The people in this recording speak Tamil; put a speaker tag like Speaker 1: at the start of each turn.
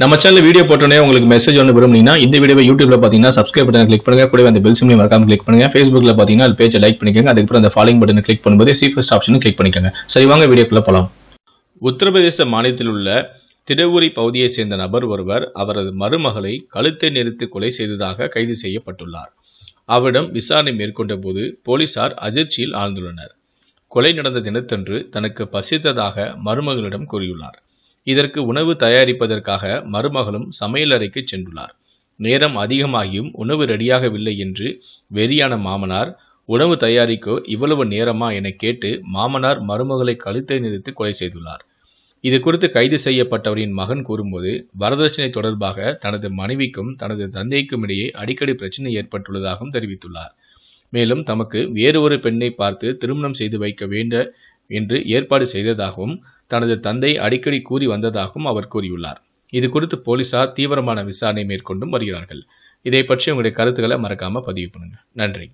Speaker 1: நம்ம சேனல் வீடியோ போட்டோன்னே உங்களுக்கு மெசேஜ் ஒன்று விரும்புனீங்கன்னா இந்த வீடியோ யூடியூப்ல பார்த்தீங்கன்னா சப்ஸ்கிரைப் பட்டன் கிளிக் பண்ணுங்க கூட அந்த பெல் சிம்லையும் மறக்காம கிளிக் பண்ணுங்க ஃபேஸ்புக்ல பார்த்தீங்கன்னா அது பேஜை லைக் பண்ணிக்கோங்க அதுக்கப்புறம் அந்த ஃபாலோயிங் பட்டன் கிளிக் பண்ணும்போது சீஃபஸ்ட் ஆப்ஷனும் கிளிக் பண்ணிக்கோங்க சரி வாங்க வீடியோக்குள்ள போகலாம் உத்தரப்பிரதேச மாநிலத்தில் உள்ள திடவுரி பகுதியை சேர்ந்த நபர் ஒருவர் அவரது மருமகளை கழுத்தை நெரித்து கொலை செய்ததாக கைது செய்யப்பட்டுள்ளார் அவரிடம் விசாரணை மேற்கொண்ட போது போலீசார் அதிர்ச்சியில் ஆழ்ந்துள்ளனர் கொலை நடந்த தினத்தன்று தனக்கு பசித்ததாக மருமகளிடம் கூறியுள்ளார் இதற்கு உணவு தயாரிப்பதற்காக மருமகளும் சமையலறைக்கு சென்றுள்ளார் நேரம் அதிகமாகியும் உணவு ரெடியாகவில்லை என்று வெறியான மாமனார் உணவு தயாரிக்க இவ்வளவு நேரமா என கேட்டு மாமனார் மருமகளை கழுத்தை நிறுத்து கொலை செய்துள்ளார் இது குறித்து கைது செய்யப்பட்டவரின் மகன் கூறும்போது வரதட்சணை தொடர்பாக தனது மனைவிக்கும் தனது தந்தைக்கும் இடையே அடிக்கடி பிரச்சனை ஏற்பட்டுள்ளதாகவும் தெரிவித்துள்ளார் மேலும் தமக்கு வேறு ஒரு பெண்ணை பார்த்து திருமணம் செய்து வைக்க வேண்ட என்று ஏற்பாடு செய்ததாகவும் தனது தந்தை அடிக்கடி கூறி வந்ததாகவும் அவர் கூறியுள்ளார் இது குறித்து போலீசார் தீவிரமான விசாரணை மேற்கொண்டும் வருகிறார்கள் இதை பற்றி உங்களுடைய கருத்துக்களை மறக்காம பதிவு பண்ணுங்க நன்றி